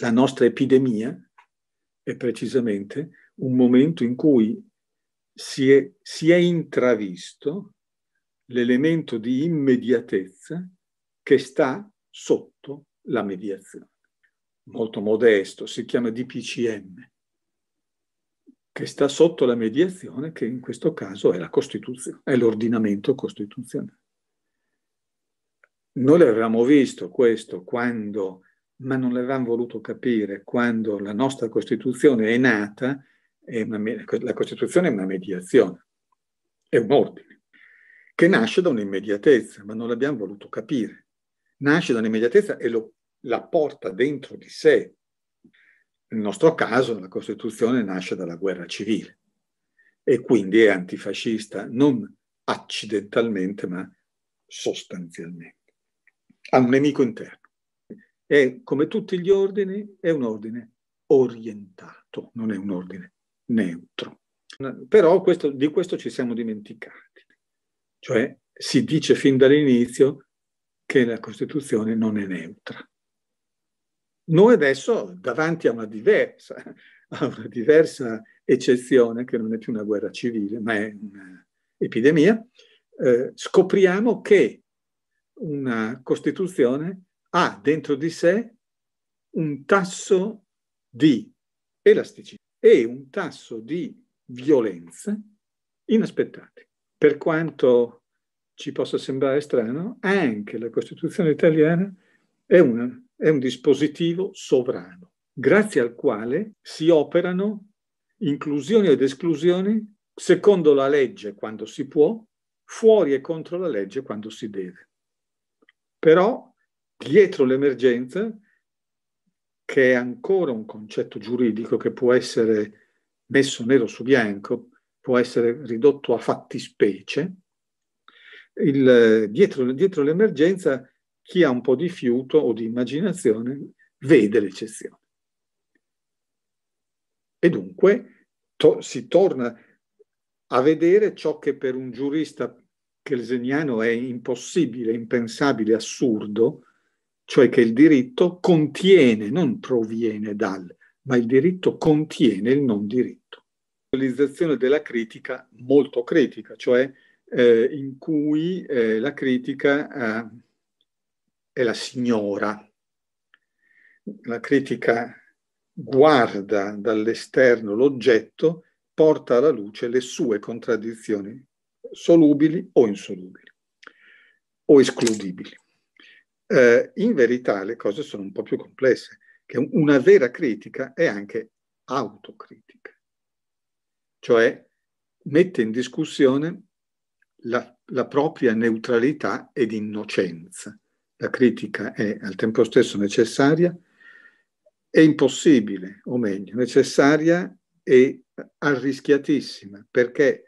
la nostra epidemia è precisamente un momento in cui si è, si è intravisto l'elemento di immediatezza che sta sotto la mediazione. Molto modesto, si chiama DPCM, che sta sotto la mediazione, che in questo caso è la Costituzione, è l'ordinamento costituzionale. Noi l'avevamo visto questo quando ma non l'avevamo voluto capire quando la nostra Costituzione è nata, è una, la Costituzione è una mediazione, è un ordine, che nasce da un'immediatezza, ma non l'abbiamo voluto capire. Nasce da un'immediatezza e lo, la porta dentro di sé. Nel nostro caso la Costituzione nasce dalla guerra civile e quindi è antifascista, non accidentalmente, ma sostanzialmente. Ha un nemico interno è, come tutti gli ordini, è un ordine orientato, non è un ordine neutro. Però questo, di questo ci siamo dimenticati. Cioè si dice fin dall'inizio che la Costituzione non è neutra. Noi adesso davanti a una diversa, a una diversa eccezione, che non è più una guerra civile, ma è un'epidemia, eh, scopriamo che una Costituzione ha dentro di sé un tasso di elasticità e un tasso di violenza inaspettati. Per quanto ci possa sembrare strano, anche la Costituzione italiana è, una, è un dispositivo sovrano, grazie al quale si operano inclusioni ed esclusioni secondo la legge quando si può, fuori e contro la legge quando si deve. Però dietro l'emergenza, che è ancora un concetto giuridico che può essere messo nero su bianco, può essere ridotto a fattispecie, il, dietro, dietro l'emergenza chi ha un po' di fiuto o di immaginazione vede l'eccezione. E dunque to, si torna a vedere ciò che per un giurista kelseniano è impossibile, impensabile, assurdo, cioè che il diritto contiene, non proviene dal, ma il diritto contiene il non diritto. Realizzazione della critica molto critica, cioè eh, in cui eh, la critica eh, è la signora. La critica guarda dall'esterno l'oggetto, porta alla luce le sue contraddizioni solubili o insolubili o escludibili. Eh, in verità le cose sono un po' più complesse, che una vera critica è anche autocritica, cioè mette in discussione la, la propria neutralità ed innocenza. La critica è al tempo stesso necessaria e impossibile, o meglio, necessaria e arrischiatissima, perché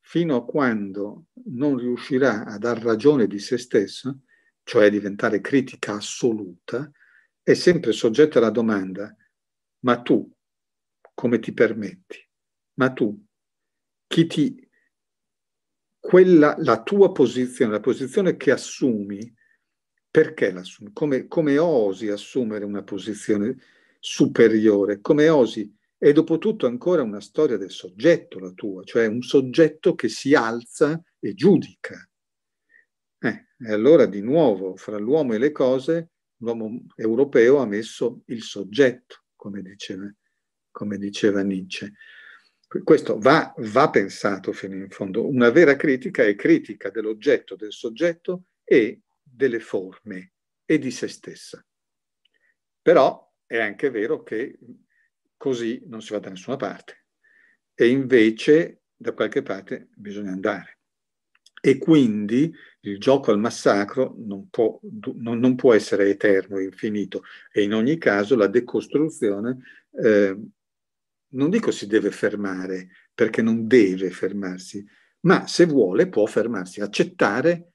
fino a quando non riuscirà a dar ragione di se stesso, cioè diventare critica assoluta, è sempre soggetta alla domanda, ma tu come ti permetti? Ma tu, chi ti... Quella, la tua posizione, la posizione che assumi, perché la assumi? Come, come osi assumere una posizione superiore? Come osi? È dopo tutto ancora una storia del soggetto, la tua, cioè un soggetto che si alza e giudica e allora di nuovo fra l'uomo e le cose, l'uomo europeo ha messo il soggetto, come diceva, come diceva Nietzsche. Questo va, va pensato fino in fondo. Una vera critica è critica dell'oggetto, del soggetto e delle forme e di se stessa. Però è anche vero che così non si va da nessuna parte e invece da qualche parte bisogna andare e quindi il gioco al massacro non può, non, non può essere eterno, infinito e in ogni caso la decostruzione eh, non dico si deve fermare perché non deve fermarsi, ma se vuole può fermarsi, accettare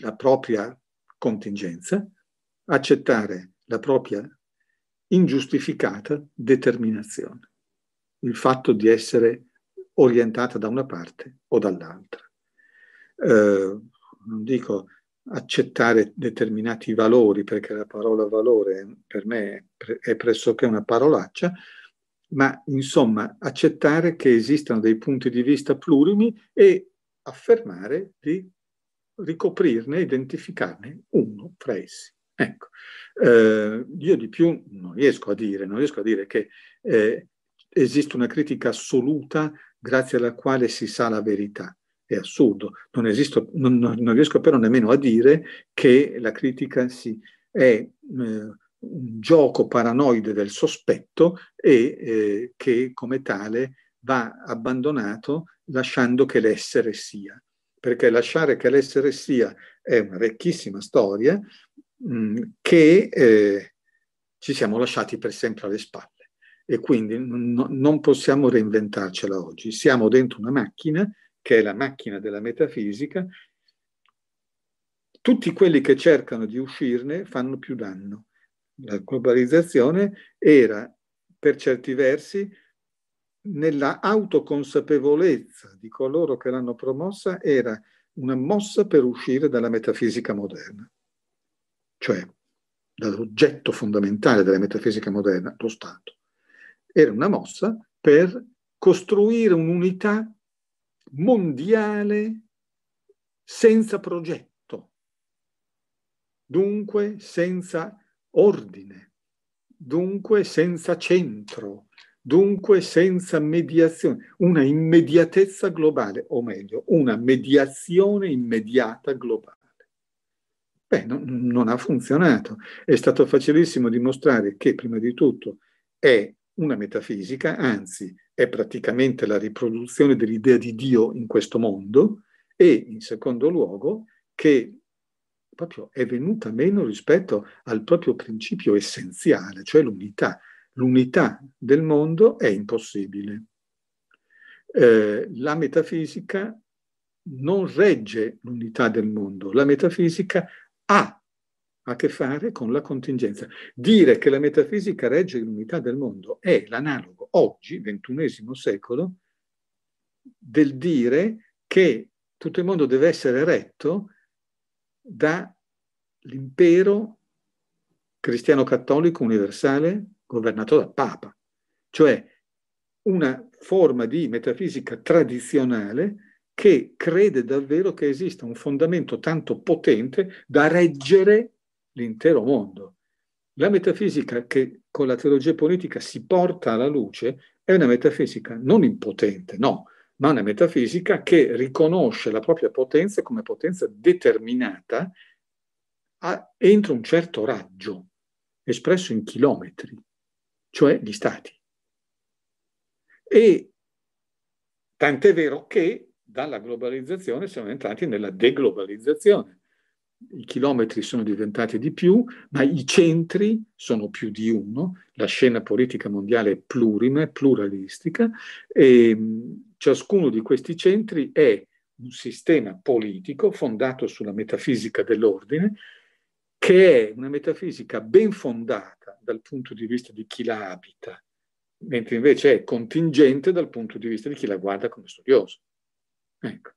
la propria contingenza, accettare la propria ingiustificata determinazione, il fatto di essere orientata da una parte o dall'altra eh, non dico accettare determinati valori, perché la parola valore per me è pressoché una parolaccia, ma insomma accettare che esistano dei punti di vista plurimi e affermare di ricoprirne, identificarne uno fra essi. Ecco, eh, io di più non riesco a dire, non riesco a dire che eh, esiste una critica assoluta grazie alla quale si sa la verità è assurdo. Non, esisto, non, non riesco però nemmeno a dire che la critica si, è eh, un gioco paranoide del sospetto e eh, che come tale va abbandonato lasciando che l'essere sia. Perché lasciare che l'essere sia è una vecchissima storia mh, mm, che eh, ci siamo lasciati per sempre alle spalle e quindi no, non possiamo reinventarcela oggi. Siamo dentro una macchina che è la macchina della metafisica, tutti quelli che cercano di uscirne fanno più danno. La globalizzazione era, per certi versi, nella autoconsapevolezza di coloro che l'hanno promossa, era una mossa per uscire dalla metafisica moderna, cioè dall'oggetto fondamentale della metafisica moderna, lo Stato. Era una mossa per costruire un'unità mondiale senza progetto, dunque senza ordine, dunque senza centro, dunque senza mediazione, una immediatezza globale, o meglio, una mediazione immediata globale. Beh, non, non ha funzionato. È stato facilissimo dimostrare che, prima di tutto, è una metafisica, anzi è praticamente la riproduzione dell'idea di Dio in questo mondo e in secondo luogo che proprio è venuta meno rispetto al proprio principio essenziale, cioè l'unità. L'unità del mondo è impossibile. Eh, la metafisica non regge l'unità del mondo, la metafisica ha a che fare con la contingenza. Dire che la metafisica regge l'unità del mondo è l'analogo oggi, ventunesimo secolo, del dire che tutto il mondo deve essere retto dall'impero cristiano-cattolico universale governato dal Papa. Cioè una forma di metafisica tradizionale che crede davvero che esista un fondamento tanto potente da reggere l'intero mondo. La metafisica che con la teologia politica si porta alla luce è una metafisica non impotente, no, ma una metafisica che riconosce la propria potenza come potenza determinata a, entro un certo raggio, espresso in chilometri, cioè gli stati. E tant'è vero che dalla globalizzazione siamo entrati nella deglobalizzazione, i chilometri sono diventati di più, ma i centri sono più di uno, la scena politica mondiale è plurima, è pluralistica, e mm, ciascuno di questi centri è un sistema politico fondato sulla metafisica dell'ordine, che è una metafisica ben fondata dal punto di vista di chi la abita, mentre invece è contingente dal punto di vista di chi la guarda come studioso. Ecco.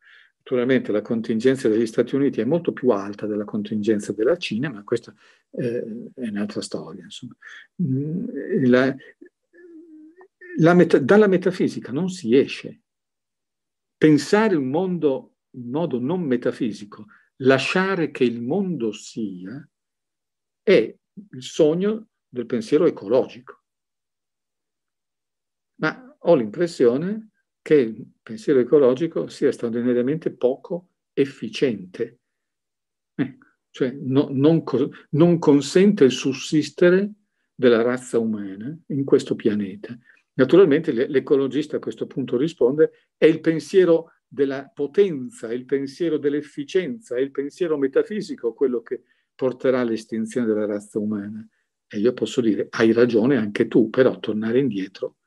Naturalmente la contingenza degli Stati Uniti è molto più alta della contingenza della Cina, ma questa eh, è un'altra storia. Mm, la, la meta, dalla metafisica non si esce. Pensare un mondo in modo non metafisico, lasciare che il mondo sia, è il sogno del pensiero ecologico. Ma ho l'impressione che il pensiero ecologico sia straordinariamente poco efficiente, eh, cioè no, non, non consente il sussistere della razza umana in questo pianeta. Naturalmente l'ecologista a questo punto risponde è il pensiero della potenza, il pensiero dell'efficienza, è il pensiero metafisico quello che porterà all'estinzione della razza umana. E io posso dire, hai ragione anche tu, però tornare indietro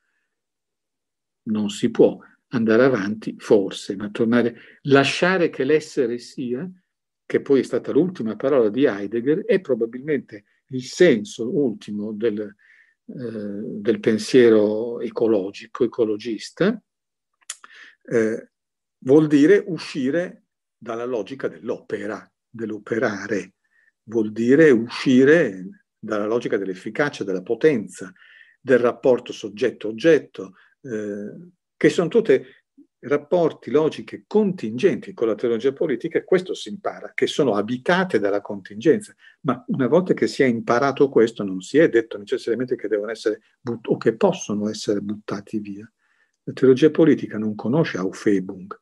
non si può andare avanti, forse, ma tornare, lasciare che l'essere sia, che poi è stata l'ultima parola di Heidegger, è probabilmente il senso ultimo del, eh, del pensiero ecologico, ecologista, eh, vuol dire uscire dalla logica dell'opera, dell'operare, vuol dire uscire dalla logica dell'efficacia, della potenza, del rapporto soggetto-oggetto, eh, che sono tutte rapporti, logiche contingenti con la teologia politica, e questo si impara, che sono abitate dalla contingenza. Ma una volta che si è imparato questo, non si è detto necessariamente che devono essere but- o che possono essere buttati via. La teologia politica non conosce Aufhebung,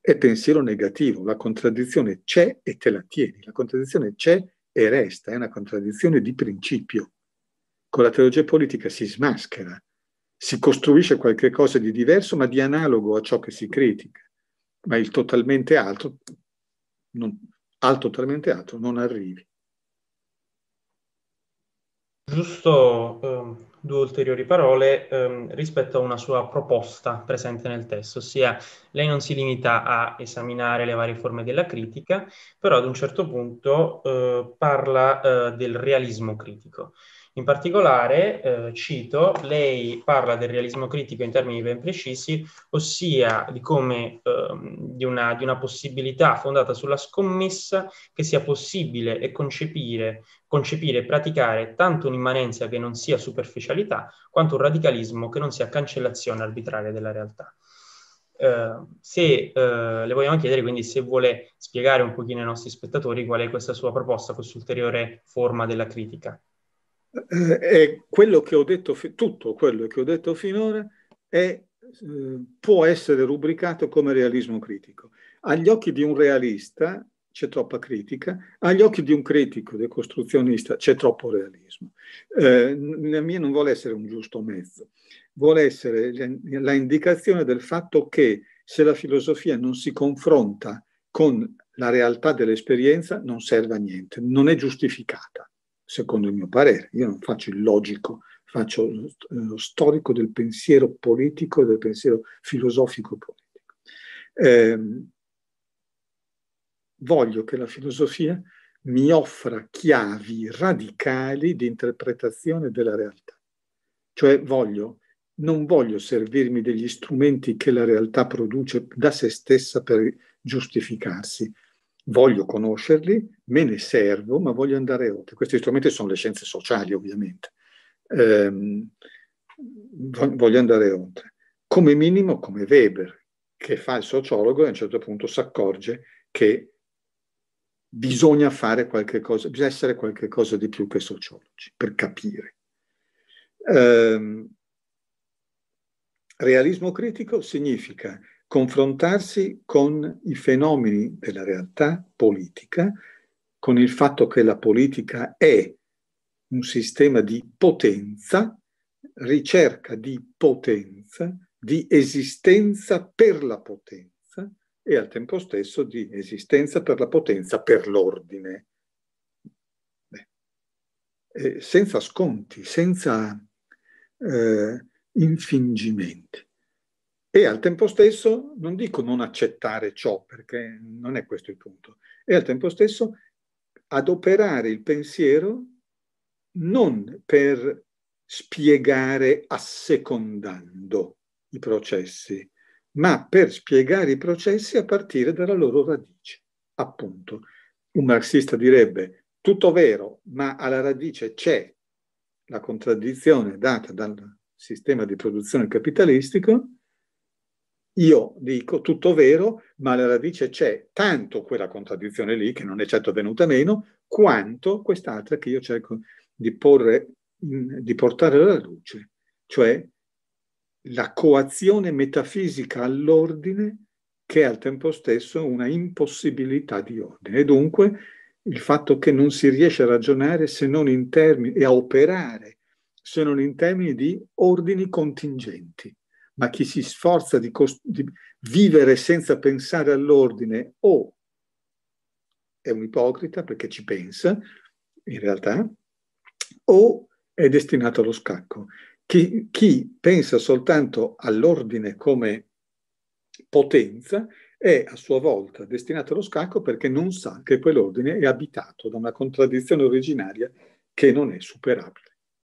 è pensiero negativo, la contraddizione c'è e te la tieni, la contraddizione c'è e resta, è una contraddizione di principio. Con la teologia politica si smaschera si costruisce qualcosa di diverso ma di analogo a ciò che si critica, ma il totalmente altro, non, al totalmente altro non arrivi. Giusto um, due ulteriori parole um, rispetto a una sua proposta presente nel testo, ossia lei non si limita a esaminare le varie forme della critica, però ad un certo punto uh, parla uh, del realismo critico. In particolare, eh, cito, lei parla del realismo critico in termini ben precisi, ossia di come eh, di, una, di una possibilità fondata sulla scommessa che sia possibile e concepire concepire e praticare tanto un'immanenza che non sia superficialità, quanto un radicalismo che non sia cancellazione arbitraria della realtà. Eh, se eh, le vogliamo chiedere quindi se vuole spiegare un pochino ai nostri spettatori qual è questa sua proposta, questa ulteriore forma della critica eh, è quello che ho detto, tutto quello che ho detto finora è, eh, può essere rubricato come realismo critico. Agli occhi di un realista c'è troppa critica, agli occhi di un critico decostruzionista c'è troppo realismo. Eh, la mia non vuole essere un giusto mezzo, vuole essere la indicazione del fatto che se la filosofia non si confronta con la realtà dell'esperienza non serve a niente, non è giustificata secondo il mio parere. Io non faccio il logico, faccio lo eh, storico del pensiero politico e del pensiero filosofico politico. Eh, voglio che la filosofia mi offra chiavi radicali di interpretazione della realtà. Cioè voglio, non voglio servirmi degli strumenti che la realtà produce da se stessa per giustificarsi, voglio conoscerli, me ne servo, ma voglio andare oltre. Questi strumenti sono le scienze sociali, ovviamente. Eh, voglio andare oltre. Come minimo, come Weber, che fa il sociologo e a un certo punto si accorge che bisogna fare qualche cosa, bisogna essere qualche cosa di più che sociologi per capire. Eh, realismo critico significa confrontarsi con i fenomeni della realtà politica, con il fatto che la politica è un sistema di potenza, ricerca di potenza, di esistenza per la potenza e al tempo stesso di esistenza per la potenza per l'ordine. Eh, senza sconti, senza eh, infingimenti. E al tempo stesso non dico non accettare ciò, perché non è questo il punto, e al tempo stesso adoperare il pensiero non per spiegare assecondando i processi, ma per spiegare i processi a partire dalla loro radice. Appunto, un marxista direbbe tutto vero, ma alla radice c'è la contraddizione data dal sistema di produzione capitalistico io dico tutto vero, ma alla radice c'è tanto quella contraddizione lì, che non è certo venuta meno, quanto quest'altra che io cerco di, porre, di portare alla luce, cioè la coazione metafisica all'ordine che è al tempo stesso una impossibilità di ordine. E dunque il fatto che non si riesce a ragionare se non in termini, e a operare se non in termini di ordini contingenti ma chi si sforza di, cost- di vivere senza pensare all'ordine o è un ipocrita perché ci pensa, in realtà, o è destinato allo scacco. Chi, chi, pensa soltanto all'ordine come potenza è a sua volta destinato allo scacco perché non sa che quell'ordine è abitato da una contraddizione originaria che non è superabile.